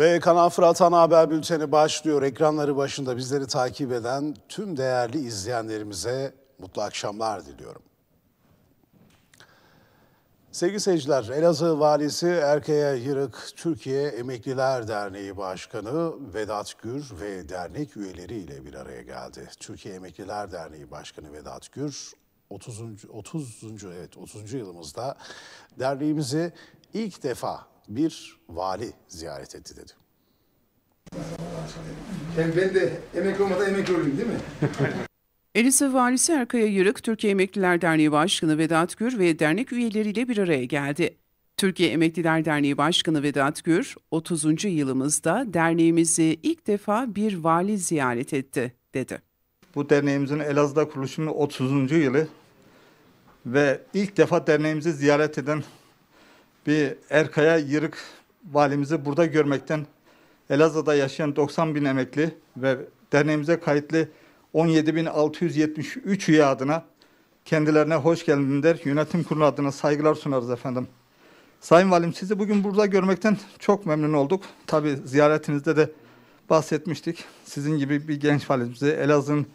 Ve Kanal Fırat Ana Haber Bülteni başlıyor. Ekranları başında bizleri takip eden tüm değerli izleyenlerimize mutlu akşamlar diliyorum. Sevgili seyirciler, Elazığ Valisi Erkeğe Yırık Türkiye Emekliler Derneği Başkanı Vedat Gür ve dernek üyeleriyle bir araya geldi. Türkiye Emekliler Derneği Başkanı Vedat Gür 30. 30. evet 30. yılımızda derneğimizi ilk defa bir vali ziyaret etti dedi. Hem ben de emekli olmadan emekli olayım değil mi? Elisa Valisi Erkaya Yırık, Türkiye Emekliler Derneği Başkanı Vedat Gür ve dernek üyeleriyle bir araya geldi. Türkiye Emekliler Derneği Başkanı Vedat Gür, 30. yılımızda derneğimizi ilk defa bir vali ziyaret etti, dedi. Bu derneğimizin Elazığ'da kuruluşunun 30. yılı ve ilk defa derneğimizi ziyaret eden bir Erkaya Yırık valimizi burada görmekten Elazığ'da yaşayan 90 bin emekli ve derneğimize kayıtlı 17.673 üye adına kendilerine hoş geldin der. Yönetim kurulu adına saygılar sunarız efendim. Sayın Valim sizi bugün burada görmekten çok memnun olduk. Tabi ziyaretinizde de bahsetmiştik. Sizin gibi bir genç valimizi Elazığ'ın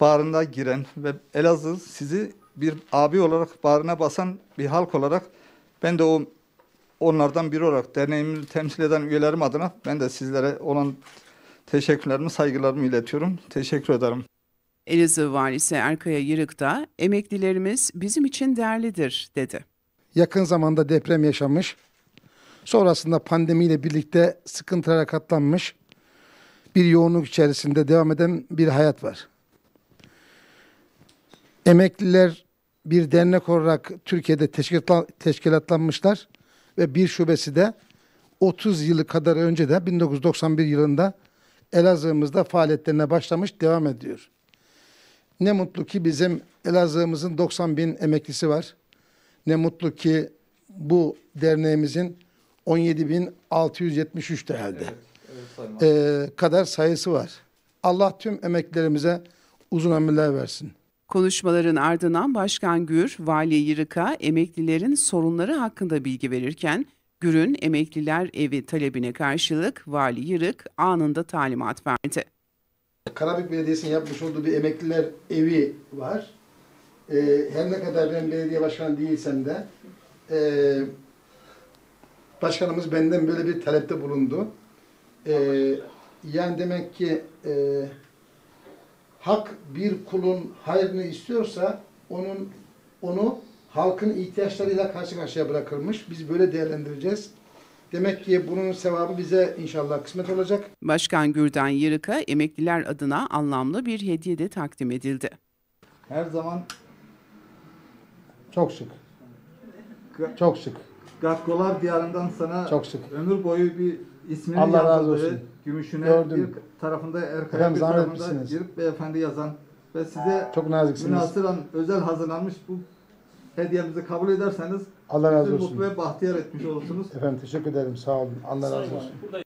bağrında giren ve Elazığ sizi bir abi olarak bağrına basan bir halk olarak ben de o onlardan biri olarak derneğimizi temsil eden üyelerim adına ben de sizlere olan teşekkürlerimi, saygılarımı iletiyorum. Teşekkür ederim. Elazığ Valisi Erkaya Yırık da emeklilerimiz bizim için değerlidir dedi. Yakın zamanda deprem yaşanmış. Sonrasında pandemiyle birlikte sıkıntılara katlanmış bir yoğunluk içerisinde devam eden bir hayat var. Emekliler bir dernek olarak Türkiye'de teşkilatlanmışlar ve bir şubesi de 30 yılı kadar önce de 1991 yılında Elazığ'ımızda faaliyetlerine başlamış devam ediyor. Ne mutlu ki bizim Elazığ'ımızın 90 bin emeklisi var. Ne mutlu ki bu derneğimizin 17.673 de elde evet, evet, ee, kadar sayısı var. Allah tüm emeklerimize uzun ömürler versin. Konuşmaların ardından Başkan Gür, Vali Yırık'a emeklilerin sorunları hakkında bilgi verirken, Gür'ün emekliler evi talebine karşılık Vali Yırık anında talimat verdi. Karabük Belediyesi'nin yapmış olduğu bir emekliler evi var. Ee, her ne kadar ben belediye başkanı değilsem de e, başkanımız benden böyle bir talepte bulundu. Ee, yani demek ki e, hak bir kulun hayrını istiyorsa onun onu halkın ihtiyaçlarıyla karşı karşıya bırakılmış. Biz böyle değerlendireceğiz. Demek ki bunun sevabı bize inşallah kısmet olacak. Başkan Gürden Yarık'a emekliler adına anlamlı bir hediye de takdim edildi. Her zaman çok şık, Çok şık. Gakkolar diyarından sana çok şık. ömür boyu bir ismini Allah razı olsun gümüşüne Gördüm. bir tarafında Erkaya bir tarafında etmişsiniz. Girip Beyefendi yazan ve size Çok münasıran özel hazırlanmış bu hediyemizi kabul ederseniz Allah razı olsun. mutlu ve bahtiyar etmiş olursunuz. Efendim teşekkür ederim. Sağ olun. Allah razı olsun. Burada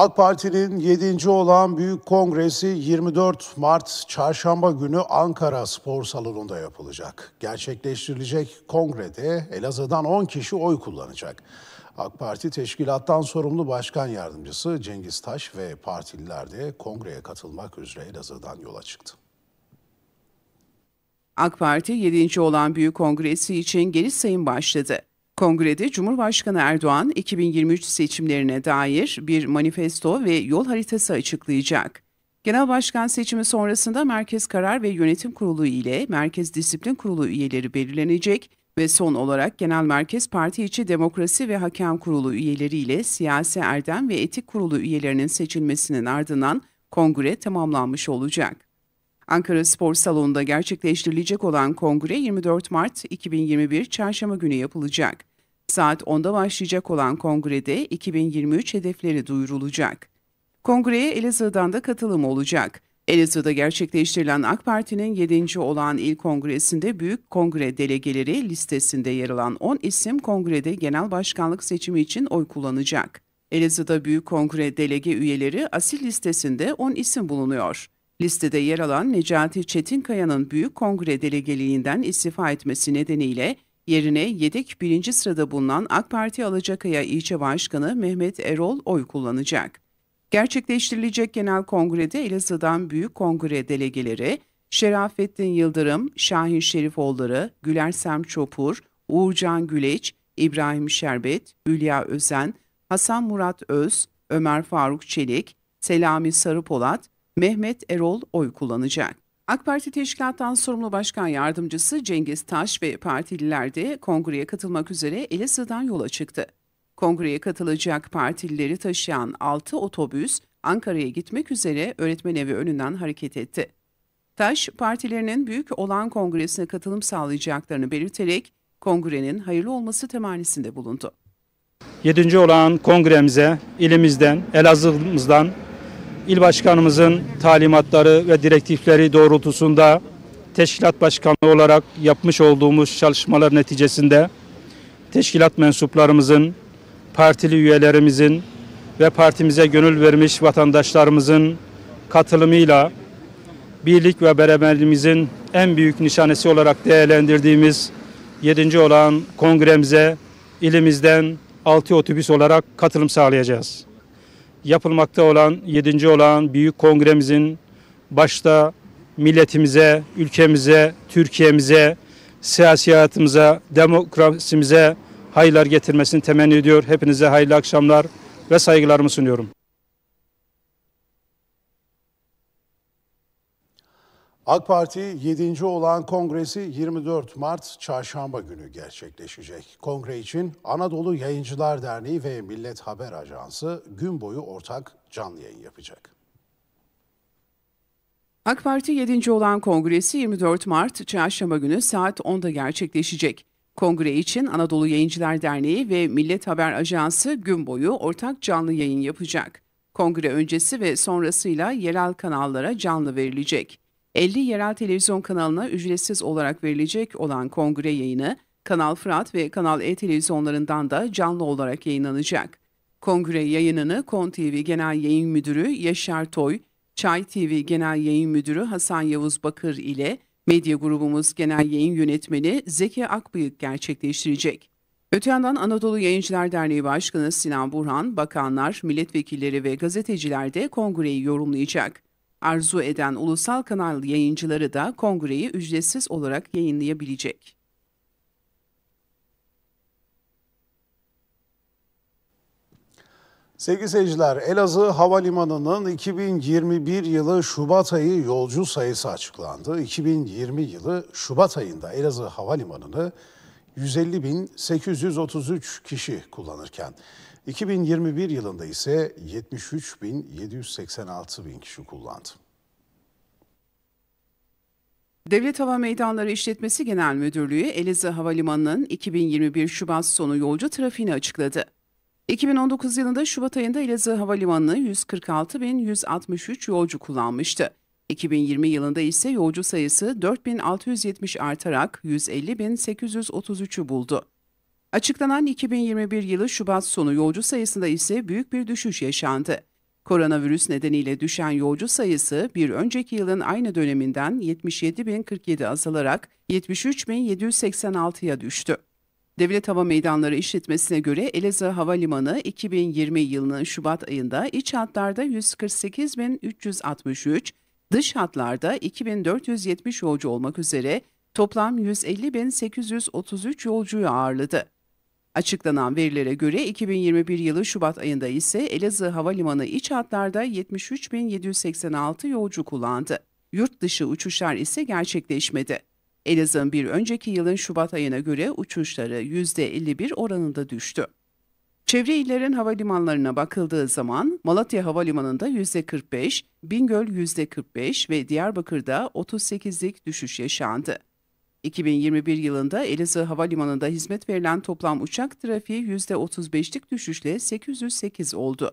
AK Parti'nin 7. olan Büyük Kongresi 24 Mart Çarşamba günü Ankara Spor Salonu'nda yapılacak. Gerçekleştirilecek kongrede Elazığ'dan 10 kişi oy kullanacak. AK Parti Teşkilattan Sorumlu Başkan Yardımcısı Cengiz Taş ve partililer de kongreye katılmak üzere Elazığ'dan yola çıktı. AK Parti 7. olan Büyük Kongresi için geri sayım başladı. Kongrede Cumhurbaşkanı Erdoğan 2023 seçimlerine dair bir manifesto ve yol haritası açıklayacak. Genel Başkan seçimi sonrasında Merkez Karar ve Yönetim Kurulu ile Merkez Disiplin Kurulu üyeleri belirlenecek ve son olarak Genel Merkez Parti içi Demokrasi ve Hakem Kurulu üyeleri ile Siyasi Erdem ve Etik Kurulu üyelerinin seçilmesinin ardından kongre tamamlanmış olacak. Ankara Spor Salonu'nda gerçekleştirilecek olan kongre 24 Mart 2021 Çarşamba günü yapılacak. Saat 10'da başlayacak olan kongrede 2023 hedefleri duyurulacak. Kongreye Elazığ'dan da katılım olacak. Elazığ'da gerçekleştirilen AK Parti'nin 7. olan il kongresinde büyük kongre delegeleri listesinde yer alan 10 isim kongrede genel başkanlık seçimi için oy kullanacak. Elazığ'da Büyük Kongre delege üyeleri asil listesinde 10 isim bulunuyor. Listede yer alan Necati Çetinkaya'nın Büyük Kongre delegeliğinden istifa etmesi nedeniyle Yerine yedek birinci sırada bulunan AK Parti Alacakaya İlçe Başkanı Mehmet Erol oy kullanacak. Gerçekleştirilecek genel kongrede Elazığ'dan Büyük Kongre delegeleri Şerafettin Yıldırım, Şahin Şerifoğulları, Gülersem Çopur, Uğurcan Güleç, İbrahim Şerbet, Hülya Özen, Hasan Murat Öz, Ömer Faruk Çelik, Selami Sarıpolat, Mehmet Erol oy kullanacak. AK Parti Teşkilat'tan sorumlu başkan yardımcısı Cengiz Taş ve partililer de kongreye katılmak üzere Elazığ'dan yola çıktı. Kongreye katılacak partilileri taşıyan 6 otobüs Ankara'ya gitmek üzere öğretmen evi önünden hareket etti. Taş, partilerinin büyük olan kongresine katılım sağlayacaklarını belirterek kongrenin hayırlı olması temennisinde bulundu. 7. olan kongremize ilimizden, Elazığ'ımızdan il başkanımızın talimatları ve direktifleri doğrultusunda teşkilat başkanlığı olarak yapmış olduğumuz çalışmalar neticesinde teşkilat mensuplarımızın, partili üyelerimizin ve partimize gönül vermiş vatandaşlarımızın katılımıyla birlik ve beraberliğimizin en büyük nişanesi olarak değerlendirdiğimiz 7. olan kongremize ilimizden 6 otobüs olarak katılım sağlayacağız yapılmakta olan 7. olan büyük kongremizin başta milletimize, ülkemize, Türkiye'mize, siyasi hayatımıza, demokrasimize hayırlar getirmesini temenni ediyor. Hepinize hayırlı akşamlar ve saygılarımı sunuyorum. AK Parti 7. olan kongresi 24 Mart çarşamba günü gerçekleşecek. Kongre için Anadolu Yayıncılar Derneği ve Millet Haber Ajansı gün boyu ortak canlı yayın yapacak. AK Parti 7. olan kongresi 24 Mart çarşamba günü saat 10'da gerçekleşecek. Kongre için Anadolu Yayıncılar Derneği ve Millet Haber Ajansı gün boyu ortak canlı yayın yapacak. Kongre öncesi ve sonrasıyla yerel kanallara canlı verilecek. 50 yerel televizyon kanalına ücretsiz olarak verilecek olan kongre yayını Kanal Fırat ve Kanal E televizyonlarından da canlı olarak yayınlanacak. Kongre yayınını Kon TV Genel Yayın Müdürü Yaşar Toy, Çay TV Genel Yayın Müdürü Hasan Yavuz Bakır ile medya grubumuz Genel Yayın Yönetmeni Zeki Akbıyık gerçekleştirecek. Öte yandan Anadolu Yayıncılar Derneği Başkanı Sinan Burhan, bakanlar, milletvekilleri ve gazeteciler de kongreyi yorumlayacak. Arzu eden ulusal kanal yayıncıları da kongreyi ücretsiz olarak yayınlayabilecek. Sevgili seyirciler, Elazığ Havalimanı'nın 2021 yılı Şubat ayı yolcu sayısı açıklandı. 2020 yılı Şubat ayında Elazığ Havalimanı'nı 150.833 kişi kullanırken 2021 yılında ise 73.786 bin kişi kullandı. Devlet Hava Meydanları İşletmesi Genel Müdürlüğü Elize Havalimanı'nın 2021 Şubat sonu yolcu trafiğini açıkladı. 2019 yılında Şubat ayında Elazığ Havalimanı'nı 146.163 yolcu kullanmıştı. 2020 yılında ise yolcu sayısı 4.670 artarak 150.833'ü buldu. Açıklanan 2021 yılı Şubat sonu yolcu sayısında ise büyük bir düşüş yaşandı. Koronavirüs nedeniyle düşen yolcu sayısı bir önceki yılın aynı döneminden 77.047 azalarak 73.786'ya düştü. Devlet Hava Meydanları işletmesine göre Elazığ Havalimanı 2020 yılının Şubat ayında iç hatlarda 148.363, dış hatlarda 2.470 yolcu olmak üzere toplam 150.833 yolcuyu ağırladı. Açıklanan verilere göre 2021 yılı Şubat ayında ise Elazığ Havalimanı iç hatlarda 73.786 yolcu kullandı. Yurt dışı uçuşlar ise gerçekleşmedi. Elazığ'ın bir önceki yılın Şubat ayına göre uçuşları %51 oranında düştü. Çevre illerin havalimanlarına bakıldığı zaman Malatya Havalimanı'nda %45, Bingöl %45 ve Diyarbakır'da 38'lik düşüş yaşandı. 2021 yılında Elazığ Havalimanı'nda hizmet verilen toplam uçak trafiği %35'lik düşüşle 808 oldu.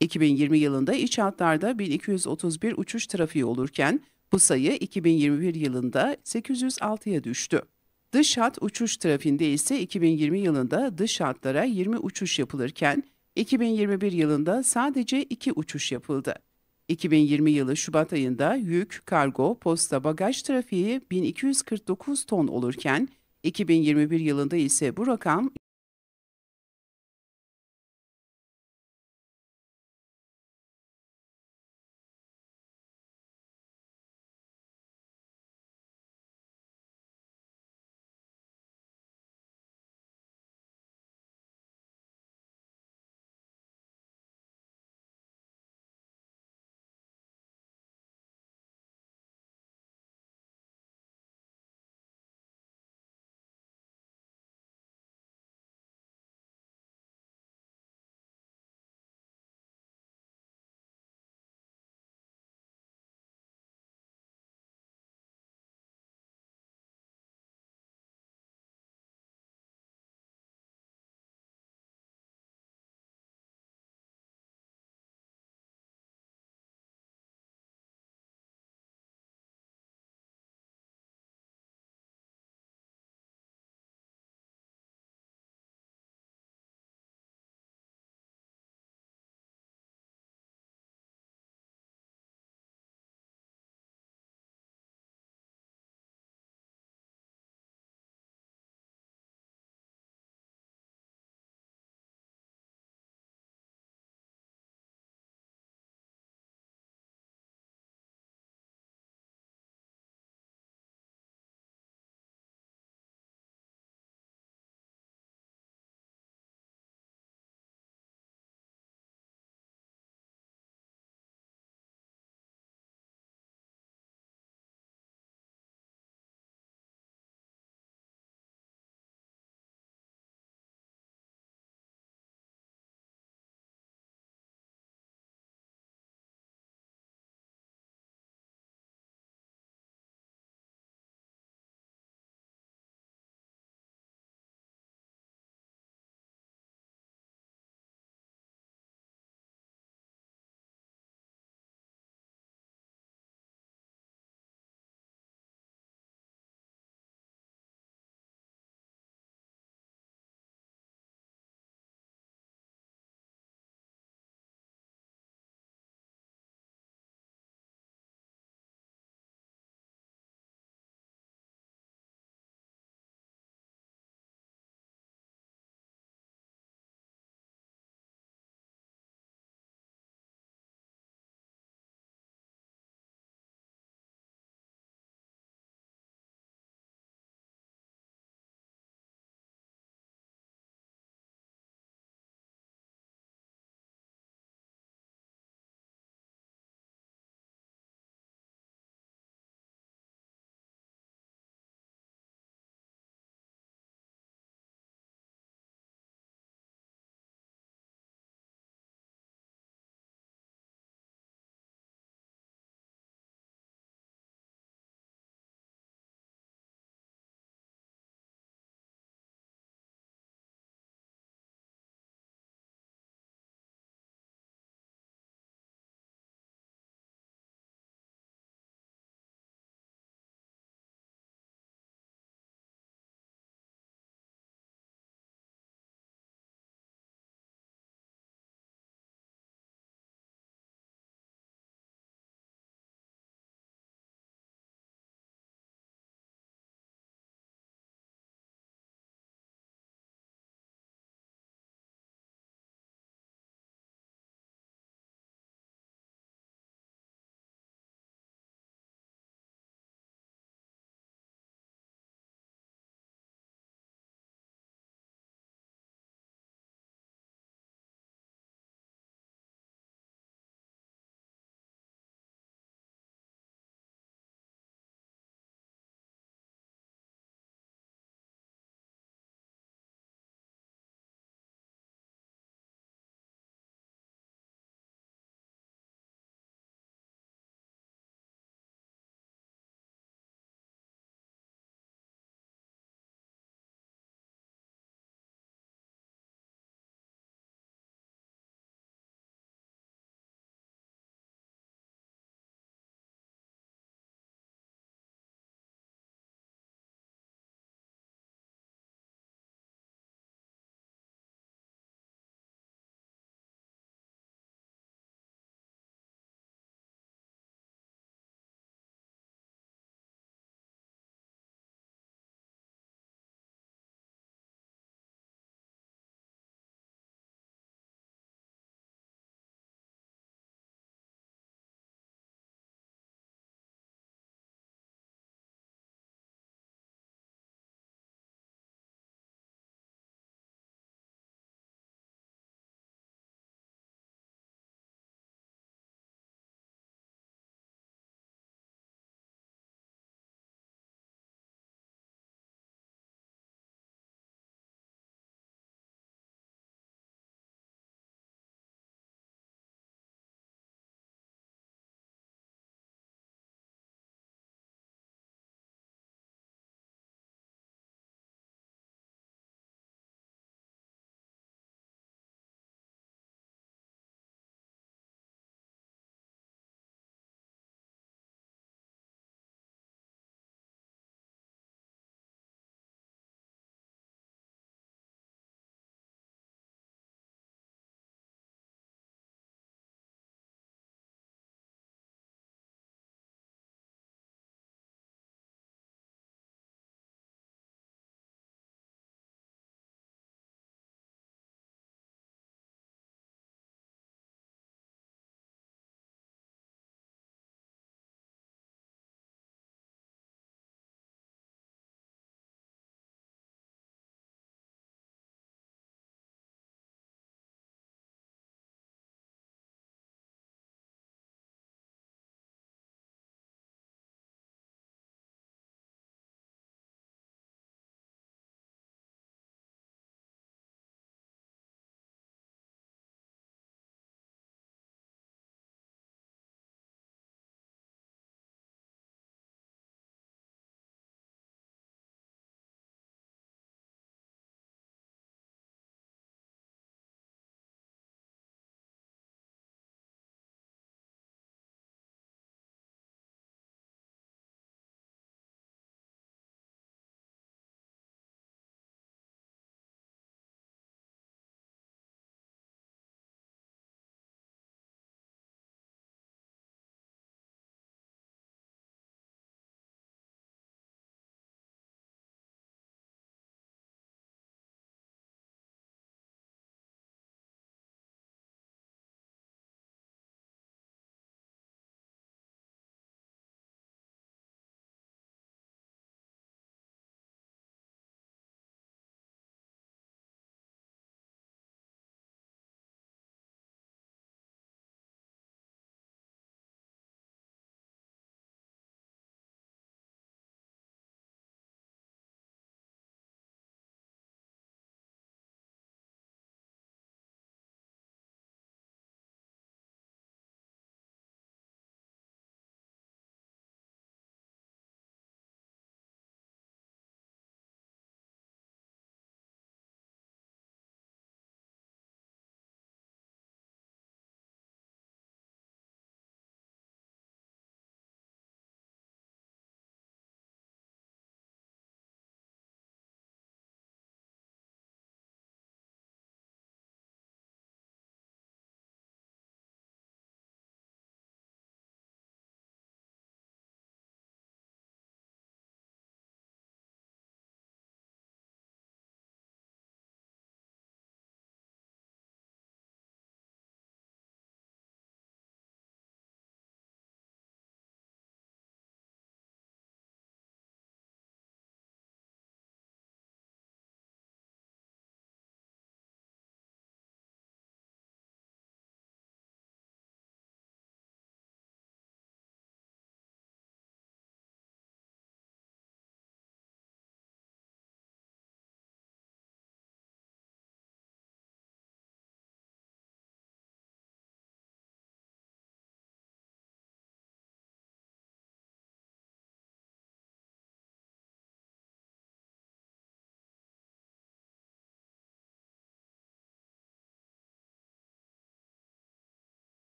2020 yılında iç hatlarda 1231 uçuş trafiği olurken bu sayı 2021 yılında 806'ya düştü. Dış hat uçuş trafiğinde ise 2020 yılında dış hatlara 20 uçuş yapılırken 2021 yılında sadece 2 uçuş yapıldı. 2020 yılı Şubat ayında yük, kargo, posta, bagaj trafiği 1249 ton olurken 2021 yılında ise bu rakam